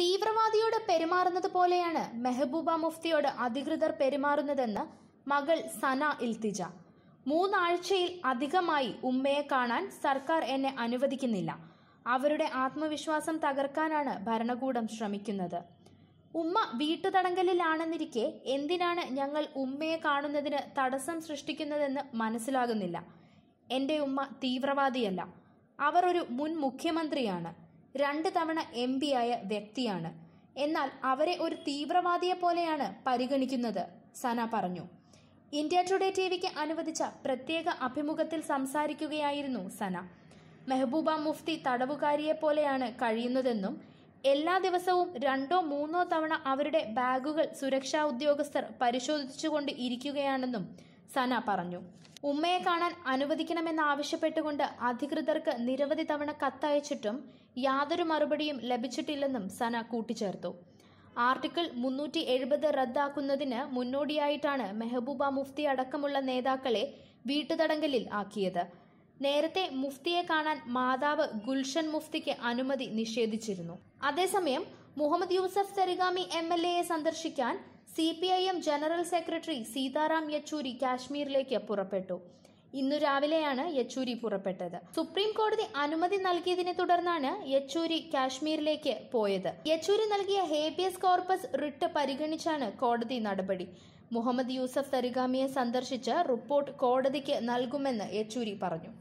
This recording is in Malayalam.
തീവ്രവാദിയോട് പെരുമാറുന്നത് പോലെയാണ് മെഹബൂബ മുഫ്തിയോട് അധികൃതർ പെരുമാറുന്നതെന്ന് മകൾ സന ഇൽത്തിജ മൂന്നാഴ്ചയിൽ അധികമായി ഉമ്മയെ കാണാൻ സർക്കാർ എന്നെ അനുവദിക്കുന്നില്ല അവരുടെ ആത്മവിശ്വാസം തകർക്കാനാണ് ഭരണകൂടം ശ്രമിക്കുന്നത് ഉമ്മ വീട്ടുതടങ്കലിലാണെന്നിരിക്കെ എന്തിനാണ് ഞങ്ങൾ ഉമ്മയെ കാണുന്നതിന് തടസ്സം സൃഷ്ടിക്കുന്നതെന്ന് മനസ്സിലാകുന്നില്ല എൻ്റെ ഉമ്മ തീവ്രവാദിയല്ല അവർ ഒരു മുൻ മുഖ്യമന്ത്രിയാണ് രണ്ട് തവണ എം ആയ വ്യക്തിയാണ് എന്നാൽ അവരെ ഒരു തീവ്രവാദിയെ പോലെയാണ് പരിഗണിക്കുന്നത് സന പറഞ്ഞു ഇന്ത്യ ടുഡേ ടി വിക്ക് അനുവദിച്ച പ്രത്യേക അഭിമുഖത്തിൽ സംസാരിക്കുകയായിരുന്നു സന മെഹബൂബ മുഫ്തി തടവുകാരിയെ പോലെയാണ് കഴിയുന്നതെന്നും എല്ലാ ദിവസവും രണ്ടോ മൂന്നോ തവണ അവരുടെ ബാഗുകൾ സുരക്ഷാ ഉദ്യോഗസ്ഥർ പരിശോധിച്ചുകൊണ്ട് ഇരിക്കുകയാണെന്നും സന പറഞ്ഞു ഉമ്മയെ കാണാൻ അനുവദിക്കണമെന്നാവശ്യപ്പെട്ടുകൊണ്ട് അധികൃതർക്ക് നിരവധി തവണ കത്തയച്ചിട്ടും യാതൊരു മറുപടിയും ലഭിച്ചിട്ടില്ലെന്നും സന കൂട്ടിച്ചേർത്തു ആർട്ടിക്കിൾ മുന്നൂറ്റി എഴുപത് റദ്ദാക്കുന്നതിന് മുന്നോടിയായിട്ടാണ് മെഹബൂബ മുഫ്തി അടക്കമുള്ള നേതാക്കളെ വീട്ടുതടങ്കലിൽ ആക്കിയത് നേരത്തെ മുഫ്തിയെ കാണാൻ മാതാവ് ഗുൽഷൻ മുഫ്തിക്ക് അനുമതി നിഷേധിച്ചിരുന്നു അതേസമയം മുഹമ്മദ് യൂസഫ് തരിഗാമി എം സന്ദർശിക്കാൻ C P I M general secretary Sitaram Yechury കാശ്മീരിലേക്ക് പുറപ്പെട്ടു ഇന്നു രാവിലെയാണ് യെച്ചൂരി പുറപ്പെട്ടത് സുപ്രീം കോടതി അനുമതി നൽകിയതിനെ തുടർന്നാണ് യെച്ചൂരി കാശ്മീരിലേക്ക് പോയത് യെച്ചൂരി നൽകിയ ഹേബിയസ് കോർപ്പസ് റിട്ട് പരിഗണിച്ചാണ് കോടതി നടപടി മുഹമ്മദ് യൂസഫ് തരിഗാമിയെ സന്ദർശിച്ച് റിപ്പോർട്ട് കോടതിക്ക് നൽകുമെന്ന് യെച്ചൂരി പറഞ്ഞു